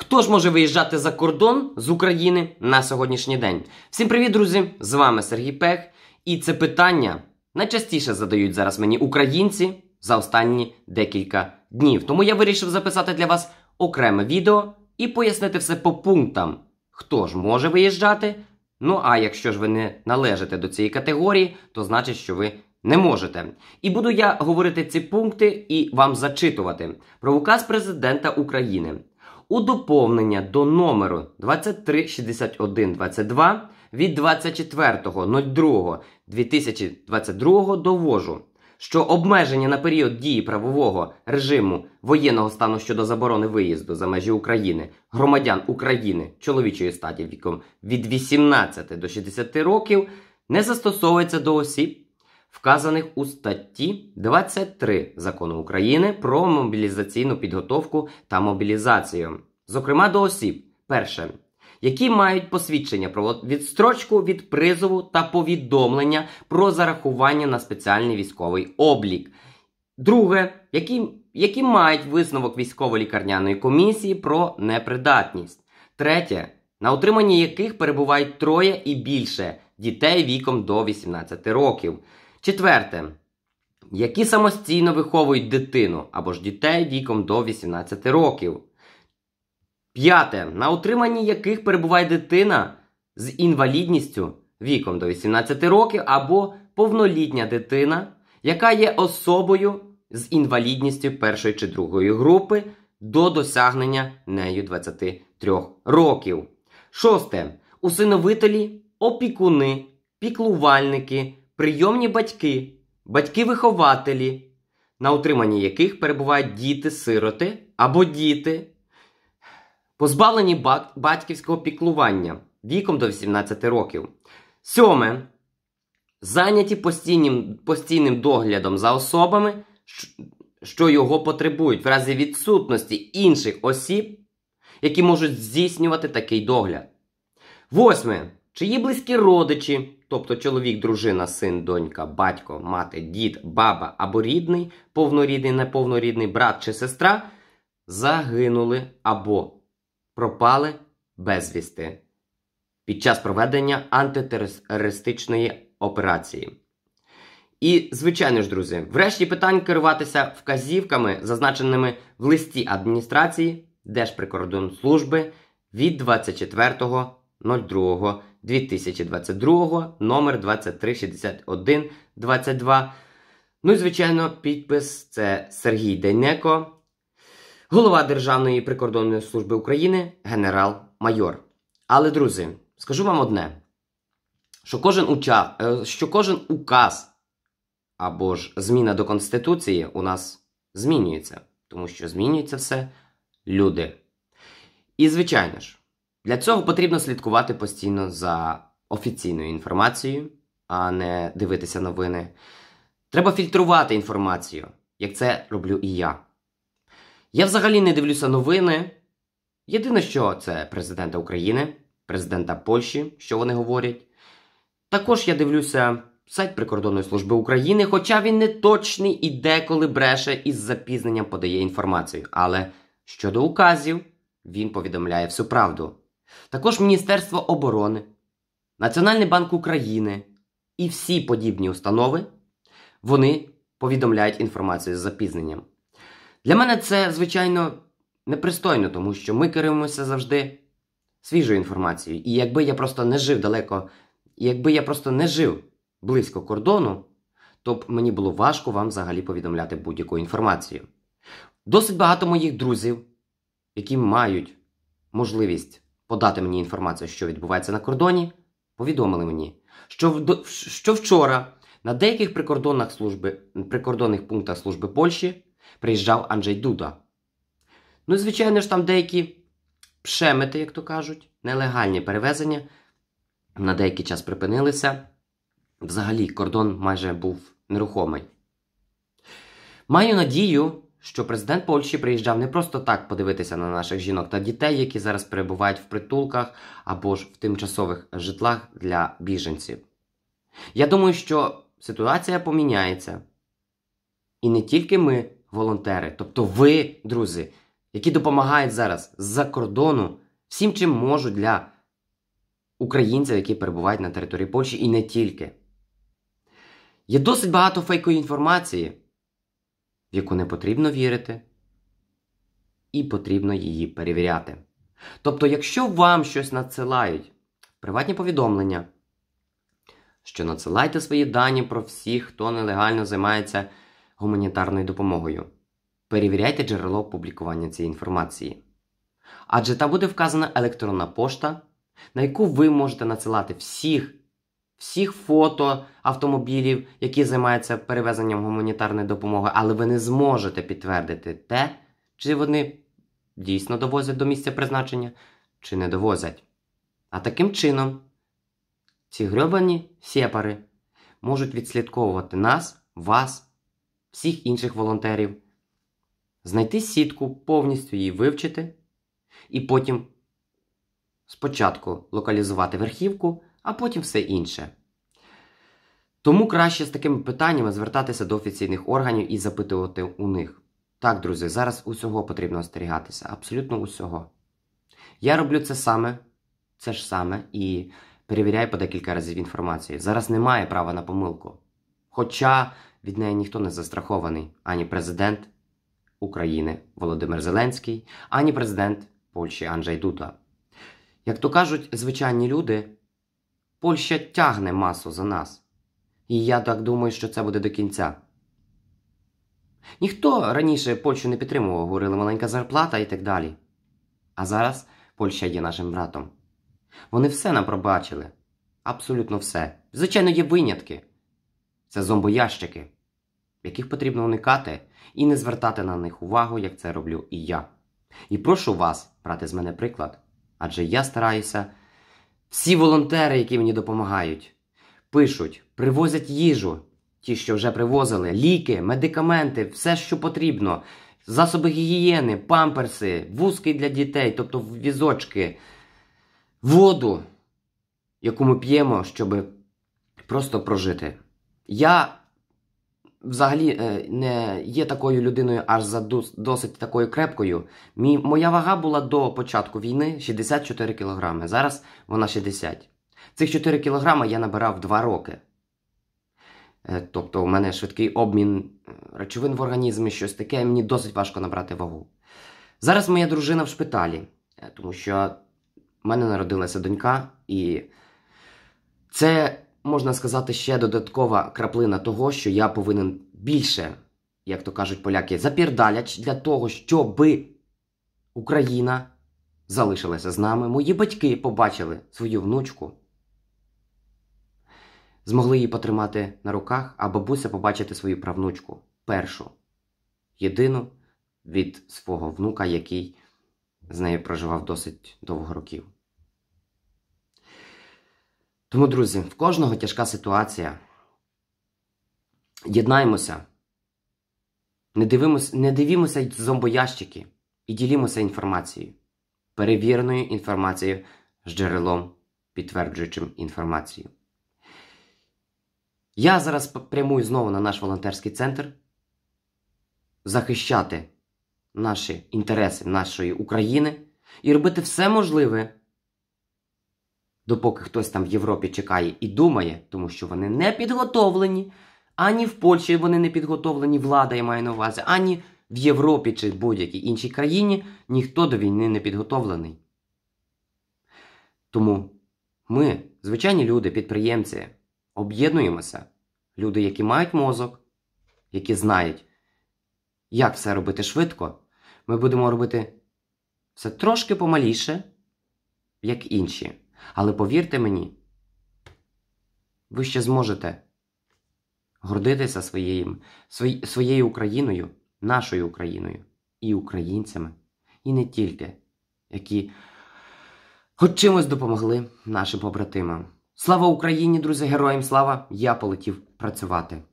Хто ж може виїжджати за кордон з України на сьогоднішній день? Всім привіт, друзі! З вами Сергій Пех. І це питання найчастіше задають зараз мені українці за останні декілька днів. Тому я вирішив записати для вас окреме відео і пояснити все по пунктам, хто ж може виїжджати. Ну а якщо ж ви не належите до цієї категорії, то значить, що ви не можете. І буду я говорити ці пункти і вам зачитувати про указ президента України у доповнення до номеру 236122 від 24.02.2022 довожу, що обмеження на період дії правового режиму воєнного стану щодо заборони виїзду за межі України громадян України чоловічої статі віком від 18 до 60 років не застосовується до осіб. Вказаних у статті 23 закону України про мобілізаційну підготовку та мобілізацію зокрема до осіб. Перше. Які мають посвідчення про відстрочку від призову та повідомлення про зарахування на спеціальний військовий облік. Друге, які які мають висновок військово-лікарняної комісії про непридатність. Третє, на утриманні яких перебувають троє і більше дітей віком до 18 років. Четверте, які самостійно виховують дитину або ж дітей віком до 18 років. П'яте. На утриманні яких перебуває дитина з інвалідністю віком до 18 років або повнолітня дитина, яка є особою з інвалідністю першої чи другої групи до досягнення нею 23 років. Шосте. Усиновителі, опікуни, піклувальники, прийомні батьки, батьки-вихователі, на утриманні яких перебувають діти-сироти або діти позбавлені батьківського піклування віком до 18 років. Сьоме. Зайняті постійним постійним доглядом за особами, що його потребують, в разі відсутності інших осіб, які можуть здійснювати такий догляд. Восьме. Чиї близькі родичі, тобто чоловік, дружина, син, донька, батько, мати, дід, баба або рідний, повнорідний, неповнорідний брат чи сестра, загинули або пропали безвісти під час проведення антитерористичної операції. І, звичайно ж, друзі, врешті питань керуватися вказівками, зазначеними в листі адміністрації Держприкордонслужби від 24.02.2022 номер 2361 22 Ну і звичайно, підпис це Сергій Дейнеко голова Державної прикордонної служби України, генерал-майор. Але, друзі, скажу вам одне: що кожен, уча... Е, що кожен указ або ж зміна до Конституції у нас змінюється, тому що змінюється все люди. І, звичайно ж, для цього потрібно слідкувати постійно за офіційною інформацією, а не дивитися новини. Треба фільтрувати інформацію, як це роблю і я. Я взагалі не дивлюся новини. Єдине, що це президента України, президента Польщі, що вони говорять. Також я дивлюся сайт Прикордонної служби України, хоча він не точний і деколи бреше із запізненням подає інформацію. Але щодо указів, він повідомляє всю правду. Також Міністерство оборони, Національний банк України і всі подібні установи вони повідомляють інформацію з запізненням. Для мене це, звичайно, непристойно, тому що ми керуємося завжди свіжою інформацією. І якби я просто не жив далеко, якби я просто не жив близько кордону, то б мені було важко вам взагалі повідомляти будь-яку інформацію. Досить багато моїх друзів, які мають можливість подати мені інформацію, що відбувається на кордоні, повідомили мені, що в, що вчора на деяких прикордонних служби, прикордонних пунктах служби Польщі приїжджав Анджей Дуда. Ну, і звичайно ж, там деякі пшемети, як то кажуть, нелегальні перевезення на деякий час припинилися. Взагалі, кордон майже був нерухомий. Маю надію, що президент Польщі приїжджав не просто так подивитися на наших жінок та дітей, які зараз перебувають в притулках або ж в тимчасових житлах для біженців. Я думаю, що ситуація поміняється. І не тільки ми волонтери, тобто ви, друзі, які допомагають зараз з-за кордону всім, чим можуть для українців, які перебувають на території Польщі і не тільки. Є досить багато фейкової інформації, в яку не потрібно вірити, і потрібно її перевіряти. Тобто, якщо вам щось надсилають приватні повідомлення, що надсилайте свої дані про всіх, хто нелегально займається гуманітарною допомогою. Перевіряйте джерело публікування цієї інформації. Адже там буде вказана електронна пошта, на яку ви можете надсилати всіх всіх фото автомобілів, які займаються перевезенням гуманітарної допомоги, але ви не зможете підтвердити те, чи вони дійсно довозять до місця призначення, чи не довозять. А таким чином, ці грьобані сєпари можуть відслідковувати нас, вас всіх інших волонтерів, знайти сітку, повністю її вивчити, і потім спочатку локалізувати верхівку, а потім все інше. Тому краще з такими питаннями звертатися до офіційних органів і запитувати у них. Так, друзі, зараз усього потрібно остерігатися, абсолютно усього. Я роблю це саме, це ж саме, і перевіряю по декілька разів інформацію. Зараз немає права на помилку. Хоча від неї ніхто не застрахований ані президент України Володимир Зеленський, ані президент Польщі Анджей Дуда. Як то кажуть звичайні люди, Польща тягне масу за нас. І я так думаю, що це буде до кінця. Ніхто раніше Польщу не підтримував, говорили маленька зарплата і так далі. А зараз Польща є нашим братом. Вони все нам пробачили абсолютно все. Звичайно, є винятки. Це зомбоящики, яких потрібно уникати і не звертати на них увагу, як це роблю і я. І прошу вас брати з мене приклад, адже я стараюся. Всі волонтери, які мені допомагають, пишуть, привозять їжу, ті, що вже привозили, ліки, медикаменти, все, що потрібно, засоби гігієни, памперси, вузки для дітей, тобто візочки, воду, яку ми п'ємо, щоб просто прожити. Я взагалі е, не є такою людиною, аж за досить такою крепкою. моя вага була до початку війни 64 кг. Зараз вона 60. Цих 4 кг я набирав 2 роки. Е, тобто, у мене швидкий обмін е, речовин в організмі, щось таке, мені досить важко набрати вагу. Зараз моя дружина в шпиталі, тому що в мене народилася донька, і це можна сказати, ще додаткова краплина того, що я повинен більше, як то кажуть поляки, запірдаляч для того, щоби Україна залишилася з нами. Мої батьки побачили свою внучку, змогли її потримати на руках, а бабуся побачити свою правнучку першу, єдину від свого внука, який з нею проживав досить довго років. Тому, друзі, в кожного тяжка ситуація. Єднаймося, не дивимося, не дивімося зомбоящики і ділімося інформацією. Перевіреною інформацією з джерелом, підтверджуючим інформацію. Я зараз прямую знову на наш волонтерський центр захищати наші інтереси нашої України і робити все можливе допоки хтось там в Європі чекає і думає, тому що вони не підготовлені. Ані в Польщі вони не підготовлені, влада я маю на увазі, ані в Європі чи в будь-якій іншій країні ніхто до війни не підготовлений. Тому ми, звичайні люди, підприємці, об'єднуємося. Люди, які мають мозок, які знають, як все робити швидко, ми будемо робити все трошки помаліше, як інші. Але повірте мені, ви ще зможете гордитися своєю, своєю Україною, нашою Україною і українцями, і не тільки, які хоч чимось допомогли нашим побратимам. Слава Україні, друзі, героям! Слава! Я полетів працювати.